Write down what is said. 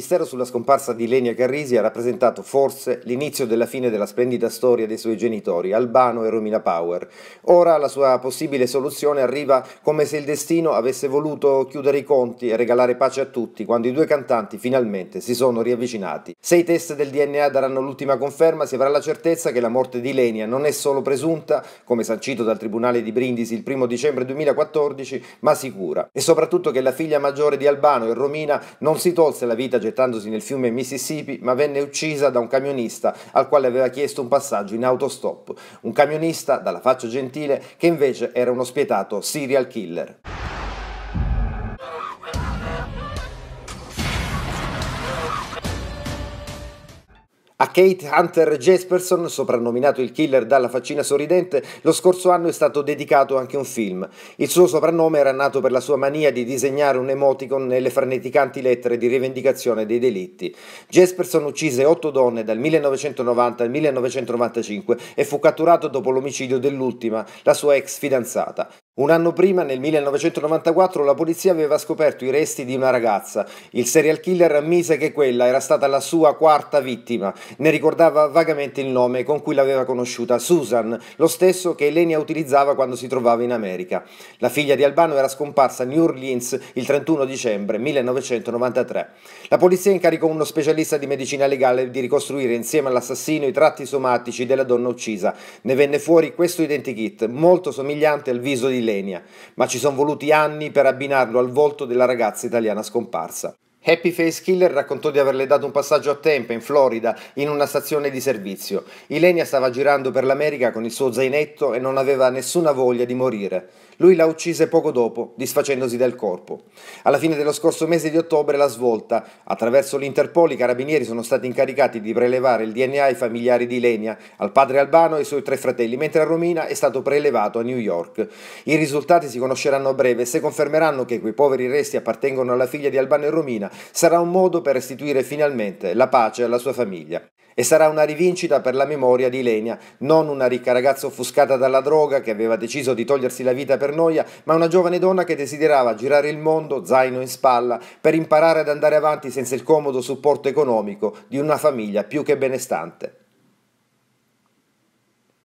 mistero sulla scomparsa di Lenia Carrisi ha rappresentato forse l'inizio della fine della splendida storia dei suoi genitori, Albano e Romina Power. Ora la sua possibile soluzione arriva come se il destino avesse voluto chiudere i conti e regalare pace a tutti quando i due cantanti finalmente si sono riavvicinati. Se i test del DNA daranno l'ultima conferma, si avrà la certezza che la morte di Lenia non è solo presunta, come sancito dal Tribunale di Brindisi il 1 dicembre 2014, ma sicura. E soprattutto che la figlia maggiore di Albano e Romina non si tolse la vita generale gettandosi nel fiume Mississippi, ma venne uccisa da un camionista al quale aveva chiesto un passaggio in autostop. Un camionista dalla faccia gentile che invece era uno spietato serial killer. A Kate Hunter Jesperson, soprannominato il killer dalla faccina sorridente, lo scorso anno è stato dedicato anche un film. Il suo soprannome era nato per la sua mania di disegnare un emoticon nelle freneticanti lettere di rivendicazione dei delitti. Jesperson uccise otto donne dal 1990 al 1995 e fu catturato dopo l'omicidio dell'ultima, la sua ex fidanzata. Un anno prima, nel 1994, la polizia aveva scoperto i resti di una ragazza. Il serial killer ammise che quella era stata la sua quarta vittima. Ne ricordava vagamente il nome con cui l'aveva conosciuta, Susan, lo stesso che Elenia utilizzava quando si trovava in America. La figlia di Albano era scomparsa a New Orleans il 31 dicembre 1993. La polizia incaricò uno specialista di medicina legale di ricostruire insieme all'assassino i tratti somatici della donna uccisa. Ne venne fuori questo identikit, molto somigliante al viso di madrilenia, ma ci sono voluti anni per abbinarlo al volto della ragazza italiana scomparsa. Happy Face Killer raccontò di averle dato un passaggio a tempo in Florida, in una stazione di servizio. Ilenia stava girando per l'America con il suo zainetto e non aveva nessuna voglia di morire. Lui la uccise poco dopo, disfacendosi del corpo. Alla fine dello scorso mese di ottobre la svolta. Attraverso l'Interpol i carabinieri sono stati incaricati di prelevare il DNA ai familiari di Ilenia, al padre Albano e ai suoi tre fratelli, mentre a Romina è stato prelevato a New York. I risultati si conosceranno a breve se confermeranno che quei poveri resti appartengono alla figlia di Albano e Romina sarà un modo per restituire finalmente la pace alla sua famiglia. E sarà una rivincita per la memoria di Ilenia, non una ricca ragazza offuscata dalla droga che aveva deciso di togliersi la vita per noia, ma una giovane donna che desiderava girare il mondo, zaino in spalla, per imparare ad andare avanti senza il comodo supporto economico di una famiglia più che benestante.